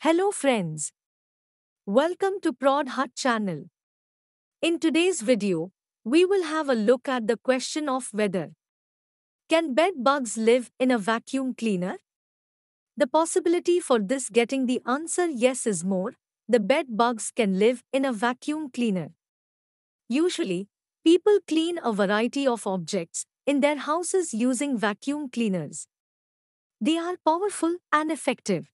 Hello friends. Welcome to Prod Hut channel. In today's video, we will have a look at the question of whether can bed bugs live in a vacuum cleaner? The possibility for this getting the answer yes is more. The bed bugs can live in a vacuum cleaner. Usually, people clean a variety of objects in their houses using vacuum cleaners. They are powerful and effective.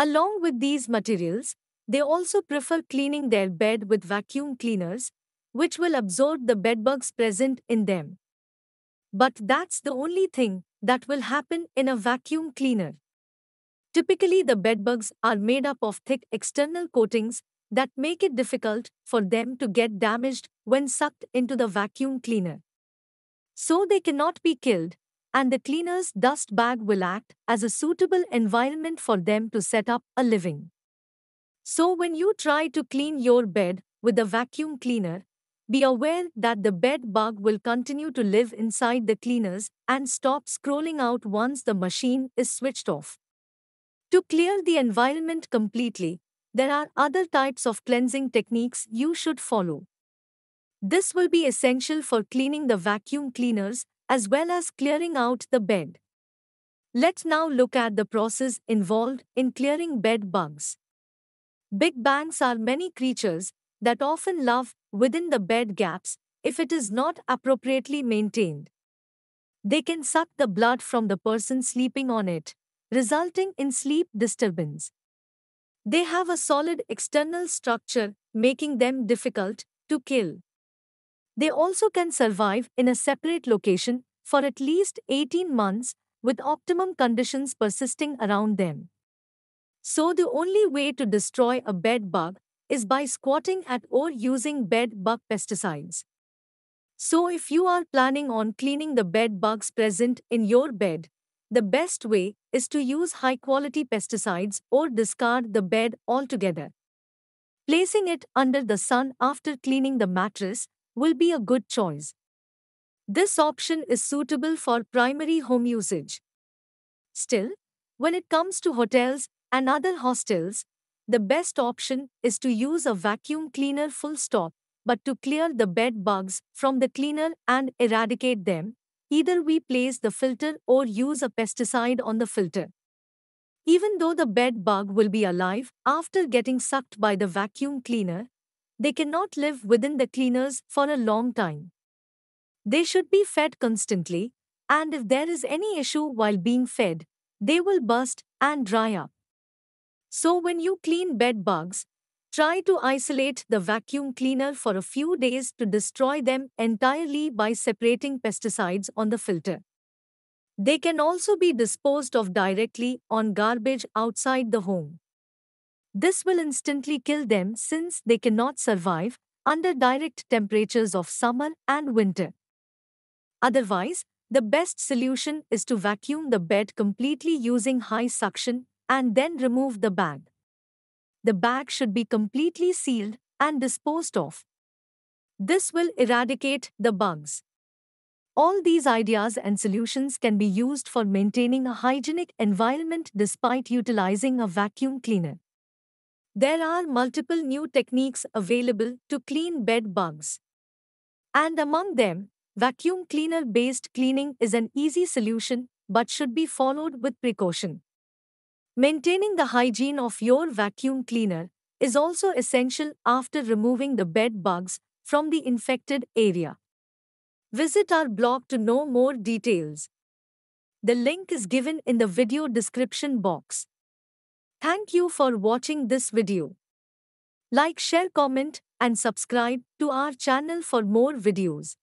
Along with these materials, they also prefer cleaning their bed with vacuum cleaners, which will absorb the bedbugs present in them. But that's the only thing that will happen in a vacuum cleaner. Typically, the bedbugs are made up of thick external coatings that make it difficult for them to get damaged when sucked into the vacuum cleaner. So they cannot be killed and the cleaner's dust bag will act as a suitable environment for them to set up a living. So when you try to clean your bed with a vacuum cleaner, be aware that the bed bug will continue to live inside the cleaners and stop scrolling out once the machine is switched off. To clear the environment completely, there are other types of cleansing techniques you should follow. This will be essential for cleaning the vacuum cleaners as well as clearing out the bed. Let's now look at the process involved in clearing bed bugs. Big bangs are many creatures that often love within the bed gaps if it is not appropriately maintained. They can suck the blood from the person sleeping on it, resulting in sleep disturbance. They have a solid external structure, making them difficult to kill. They also can survive in a separate location for at least 18 months with optimum conditions persisting around them. So the only way to destroy a bed bug is by squatting at or using bed bug pesticides. So if you are planning on cleaning the bed bugs present in your bed, the best way is to use high-quality pesticides or discard the bed altogether. Placing it under the sun after cleaning the mattress will be a good choice. This option is suitable for primary home usage. Still, when it comes to hotels and other hostels, the best option is to use a vacuum cleaner full stop, but to clear the bed bugs from the cleaner and eradicate them, either we place the filter or use a pesticide on the filter. Even though the bed bug will be alive after getting sucked by the vacuum cleaner, they cannot live within the cleaners for a long time. They should be fed constantly, and if there is any issue while being fed, they will burst and dry up. So when you clean bed bugs, try to isolate the vacuum cleaner for a few days to destroy them entirely by separating pesticides on the filter. They can also be disposed of directly on garbage outside the home. This will instantly kill them since they cannot survive under direct temperatures of summer and winter. Otherwise, the best solution is to vacuum the bed completely using high suction and then remove the bag. The bag should be completely sealed and disposed of. This will eradicate the bugs. All these ideas and solutions can be used for maintaining a hygienic environment despite utilizing a vacuum cleaner. There are multiple new techniques available to clean bed bugs. And among them, vacuum cleaner based cleaning is an easy solution but should be followed with precaution. Maintaining the hygiene of your vacuum cleaner is also essential after removing the bed bugs from the infected area. Visit our blog to know more details. The link is given in the video description box. Thank you for watching this video. Like, share, comment and subscribe to our channel for more videos.